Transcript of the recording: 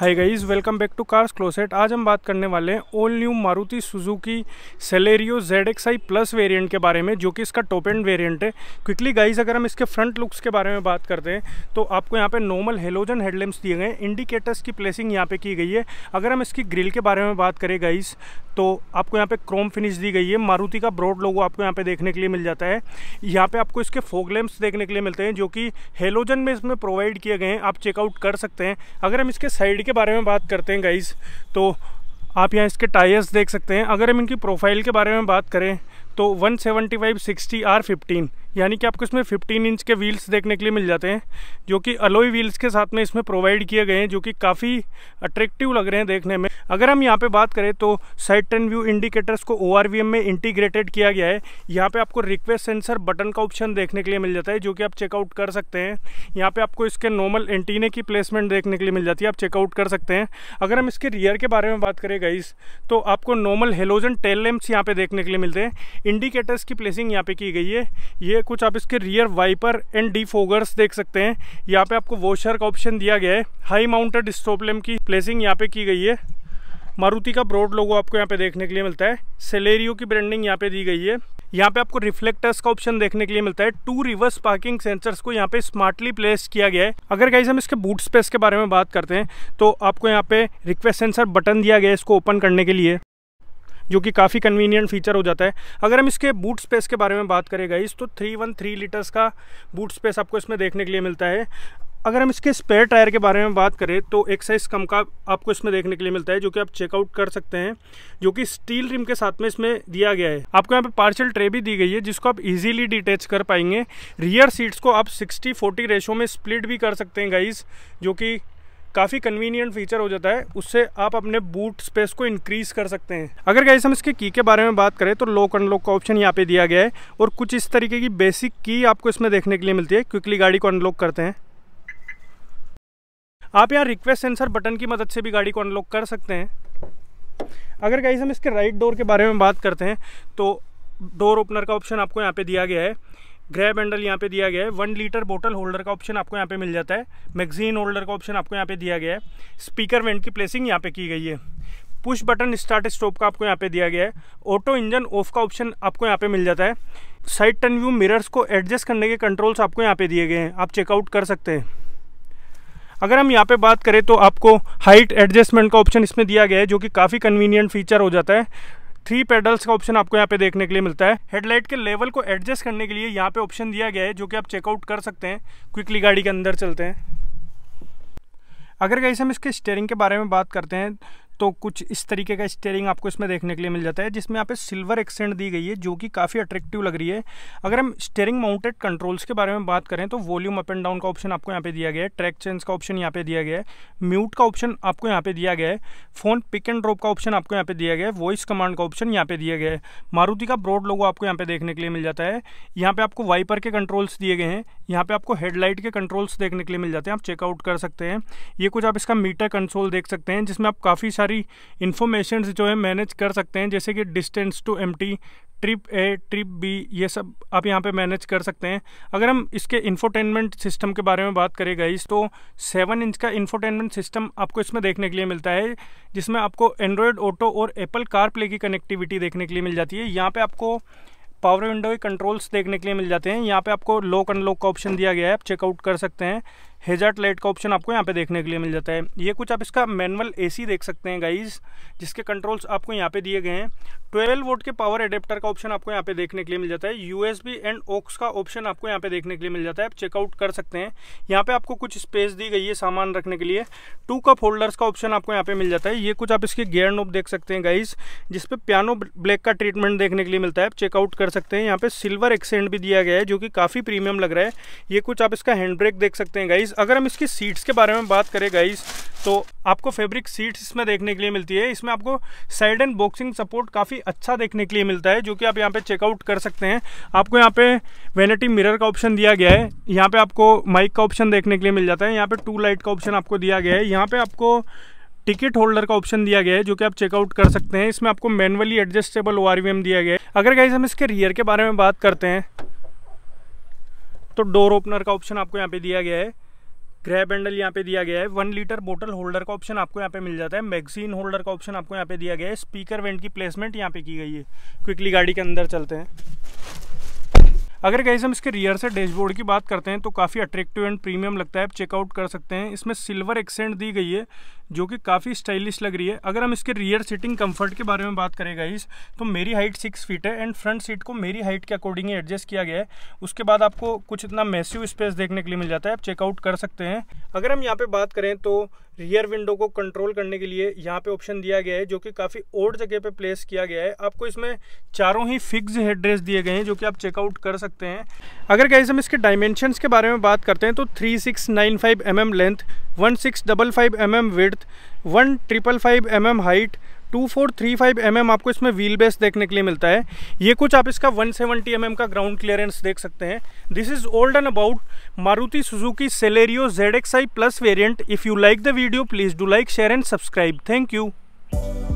hi guys welcome back to cars closet आज हम बात करने वाले हैं all new Maruti Suzuki Celerio Z X I plus variant के बारे में जो कि इसका टॉप एंड वेरियंट है क्विकली गाइस अगर हम इसके फ्रंट लुक्स के बारे में बात करते हैं तो आपको यहाँ पे नॉर्मल हेलोजन हेडलैम्प्स दिए गए इंडिकेटर्स की प्लेसिंग यहाँ पे की गई है अगर हम इसकी ग्रिल के बारे में बात करें गाइस तो आपको यहाँ पे क्रोम फिनिश दी गई है मारुति का ब्रॉड लोगो आपको यहाँ पे देखने के लिए मिल जाता है यहाँ पे आपको इसके फोग लैम्प्स देखने के लिए मिलते हैं जो कि हेलोजन में इसमें प्रोवाइड किए गए हैं आप चेकआउट कर सकते हैं अगर हम इसके साइड के बारे में बात करते हैं गाइज़ तो आप यहाँ इसके टायर्स देख सकते हैं अगर हम इनकी प्रोफाइल के बारे में बात करें तो फाइव सिक्सटी आर फिफ्टीन यानी कि आपको इसमें 15 इंच के व्हील्स देखने के लिए मिल जाते हैं जो कि अलोई व्हील्स के साथ में इसमें प्रोवाइड किए गए हैं जो कि काफ़ी अट्रैक्टिव लग रहे हैं देखने में अगर हम यहाँ पे बात करें तो साइड टर्न व्यू इंडिकेटर्स को ओ में इंटीग्रेटेड किया गया है यहाँ पर आपको रिक्वेस्ट सेंसर बटन का ऑप्शन देखने के लिए मिल जाता है जो कि आप चेकआउट कर सकते हैं यहाँ पर आपको इसके नॉर्मल एंटीने की प्लेसमेंट देखने के लिए मिल जाती है आप चेकआउट कर सकते हैं अगर हम इसके रियर के बारे में बात करें गाइस तो आपको नॉर्मल हेलोजन टेल लैम्प्स यहाँ पे देखने के लिए मिलते हैं इंडिकेटर्स की प्लेसिंग यहाँ पे की गई है ये है कुछ आप इसके rear wiper and defoggers देख सकते हैं यहाँ पे आपको वॉशर का ऑप्शन दिया गया है हाई माउंटेड स्टोपलम की प्लेसिंग यहाँ पे की गई है मारुति का ब्रॉड लोगो आपको यहाँ पे देखने के लिए मिलता है सेलेरियो की ब्रांडिंग यहाँ पे दी गई है यहाँ पे आपको रिफ्लेक्टर्स का ऑप्शन देखने के लिए मिलता है टू रिवर्स पार्किंग सेंसर्स को यहाँ पे स्मार्टली प्लेस किया गया है अगर कहीं हम इसके बूट स्पेस के बारे में बात करते हैं तो आपको यहाँ पे रिक्वेस्ट सेंसर बटन दिया गया है इसको ओपन करने के लिए जो कि काफ़ी कन्वीनियंट फीचर हो जाता है अगर हम इसके बूट स्पेस के बारे में बात करें गाइस तो थ्री वन थ्री लीटर्स का बूट स्पेस आपको इसमें देखने के लिए मिलता है अगर हम इसके स्पेयर टायर के बारे में बात करें तो एक साइज़ कम का आपको इसमें देखने के लिए मिलता है जो कि आप चेकआउट कर सकते हैं जो कि स्टील रिम के साथ में इसमें दिया गया है आपको यहाँ पे पार्सल ट्रे भी दी गई है जिसको आप इजीली डिटेच कर पाएंगे रियर सीट्स को आप 60-40 रेशो में स्प्लिट भी कर सकते हैं गाइज जो कि काफ़ी कन्वीनियंट फीचर हो जाता है उससे आप अपने बूट स्पेस को इंक्रीज़ कर सकते हैं अगर कैसे हम इसके की के बारे में बात करें तो लॉक अनलॉक का ऑप्शन यहाँ पे दिया गया है और कुछ इस तरीके की बेसिक की आपको इसमें देखने के लिए मिलती है क्विकली गाड़ी को अनलॉक करते हैं आप यहाँ रिक्वेस्ट सेंसर बटन की मदद से भी गाड़ी को अनलॉक कर सकते हैं अगर कहीं से हम इसके राइट डोर के बारे में बात करते हैं तो डोर ओपनर का ऑप्शन आपको यहाँ पे दिया गया है ग्रह बंडल यहाँ पे दिया गया है वन लीटर बोटल होल्डर का ऑप्शन आपको यहाँ पे मिल जाता है मैगजीन होल्डर का ऑप्शन आपको यहाँ पे दिया गया है स्पीकर वेंट की प्लेसिंग यहाँ पे की गई है पुश बटन स्टार्ट स्टॉप का आपको यहाँ पे दिया गया है ऑटो इंजन ऑफ का ऑप्शन आपको यहाँ पे मिल जाता है साइड टर्न व्यू मिरर्स को एडजस्ट करने के कंट्रोल्स आपको यहाँ पे दिए गए हैं आप चेकआउट कर सकते हैं अगर हम यहाँ पे बात करें तो आपको हाइट एडजस्टमेंट का ऑप्शन इसमें दिया गया है जो कि काफ़ी कन्वीनियंट फीचर हो जाता है थ्री पेडल्स का ऑप्शन आपको यहाँ पे देखने के लिए मिलता है हेडलाइट के लेवल को एडजस्ट करने के लिए यहाँ पे ऑप्शन दिया गया है जो कि आप चेकआउट कर सकते हैं क्विकली गाड़ी के अंदर चलते हैं अगर से हम इसके स्टेयरिंग के बारे में बात करते हैं तो कुछ इस तरीके का स्टेयरिंग आपको इसमें देखने के लिए मिल जाता है जिसमें यहाँ पे सिल्वर एक्सेंट दी गई है जो कि काफ़ी अट्रैक्टिव लग रही है अगर हम स्टेयरिंग माउंटेड कंट्रोल्स के बारे में बात करें तो वॉल्यूम अप एंड डाउन का ऑप्शन आपको यहाँ पे दिया गया है ट्रैक चेंज का ऑप्शन यहाँ पे दिया गया है म्यूट का ऑप्शन आपको यहाँ पे दिया गया है फोन पिक एंड ड्रॉप का ऑप्शन आपको यहाँ पे दिया गया है वॉइस कमांड का ऑप्शन यहाँ पे दिया गया है मारुति का ब्रॉड लोगो आपको यहाँ पे देखने के लिए मिल जाता है यहाँ पे आपको वाइपर के कंट्रोल्स दिए गए हैं यहाँ पे आपको हेडलाइट के कंट्रोल्स देखने के लिए मिल जाते हैं आप चेकआउट कर सकते हैं ये कुछ आप इसका मीटर कंट्रोल देख सकते हैं जिसमें आप काफ़ी सारे सारी इन्फॉर्मेशन जो है मैनेज कर सकते हैं जैसे कि डिस्टेंस टू एम ट्रिप ए ट्रिप बी ये सब आप यहाँ पे मैनेज कर सकते हैं अगर हम इसके इन्फोटेनमेंट सिस्टम के बारे में बात करें गाइस तो सेवन इंच का इन्फोटेनमेंट सिस्टम आपको इसमें देखने के लिए मिलता है जिसमें आपको एंड्रॉयड ऑटो और एप्पल कार प्ले की कनेक्टिविटी देखने के लिए मिल जाती है यहाँ पर आपको पावर विंडो के कंट्रोल्स देखने के लिए मिल जाते हैं यहाँ पे आपको लॉक अनलॉक का ऑप्शन दिया गया है आप चेकआउट कर सकते हैं हेजर्ट लाइट का ऑप्शन आपको यहाँ पे देखने के लिए मिल जाता है ये कुछ आप इसका मैनुअल एसी देख सकते हैं गाइज जिसके कंट्रोल्स आपको यहाँ पे दिए गए हैं 12 वोल्ट के पावर एडेप्टर का ऑप्शन आपको यहाँ पे देखने के लिए मिल जाता है यूएसबी एंड ओक्स का ऑप्शन आपको यहाँ पे देखने के लिए मिल जाता है आप चेकआउट कर सकते हैं यहाँ पे आपको कुछ स्पेस दी गई है सामान रखने के लिए टू कप होल्डर्स का ऑप्शन आपको यहाँ पे मिल जाता है ये कुछ आप इसके गेयर नोब देख सकते हैं गाइज जिसपे प्यानो ब्लैक का ट्रीटमेंट देखने के लिए मिलता है आप चेकआउट कर सकते हैं यहाँ पे सिल्वर एक्सेंट भी दिया गया है जो कि काफ़ी प्रीमियम लग रहा है ये कुछ आप इसका हैंड ब्रेक देख सकते हैं गाइज अगर हम इसकी सीट्स के बारे में बात करें गाइज तो आपको फेब्रिक सीट्स इसमें देखने के लिए मिलती है इसमें आपको साइड एंड बॉक्सिंग सपोर्ट काफ़ी अच्छा देखने के लिए मिलता है जो कि आप यहाँ पे चेकआउट कर सकते हैं आपको यहाँ पे वेनेटी मिरर का ऑप्शन दिया गया है यहाँ पे आपको माइक का ऑप्शन देखने के लिए मिल जाता है यहाँ पे टू लाइट का ऑप्शन आपको दिया गया है यहाँ पे आपको टिकट होल्डर का ऑप्शन दिया गया है जो कि आप चेकआउट कर सकते हैं इसमें आपको मैनुअली एडजस्टेबल ओ दिया गया है अगर कहीं हम इसके रियर के बारे में बात करते हैं तो डोर ओपनर का ऑप्शन आपको यहाँ पे दिया गया है ग्रह बैंडल यहाँ पे दिया गया है वन लीटर बोटल होल्डर का ऑप्शन आपको यहाँ पे मिल जाता है मैगजीन होल्डर का ऑप्शन आपको यहाँ पे दिया गया है स्पीकर वेंट की प्लेसमेंट यहाँ पे की गई है क्विकली गाड़ी के अंदर चलते हैं अगर गाइज हम इसके रियर से डैशबोर्ड की बात करते हैं तो काफ़ी अट्रैक्टिव एंड प्रीमियम लगता है आप चेकआउट कर सकते हैं इसमें सिल्वर एक्सेंट दी गई है जो कि काफ़ी स्टाइलिश लग रही है अगर हम इसके रियर सीटिंग कंफर्ट के बारे में बात करें गाइस तो मेरी हाइट सिक्स फीट है एंड फ्रंट सीट को मेरी हाइट के अकॉर्डिंग ही एडजस्ट किया गया है उसके बाद आपको कुछ इतना मैसिव स्पेस देखने के लिए मिल जाता है आप चेकआउट कर सकते हैं अगर हम यहाँ पे बात करें तो रियर विंडो को कंट्रोल करने के लिए यहाँ पे ऑप्शन दिया गया है जो कि काफ़ी ओल्ड जगह पे प्लेस किया गया है आपको इसमें चारों ही फिक्स हेडरेस दिए गए हैं जो कि आप चेकआउट कर सकते हैं अगर गैस हम इसके डायमेंशंस के बारे में बात करते हैं तो 3695 six nine five M M length one six double five M M width one triple five M M height two four three five M M आपको इसमें व्हील बेस देखने के लिए मिलता है ये कुछ आप इसका वन सेवेंटी एम एम का ग्राउंड क्लियरेंस देख सकते हैं this is old and about Maruti Suzuki Celerio Z X I plus variant if you like the video please do like share and subscribe thank you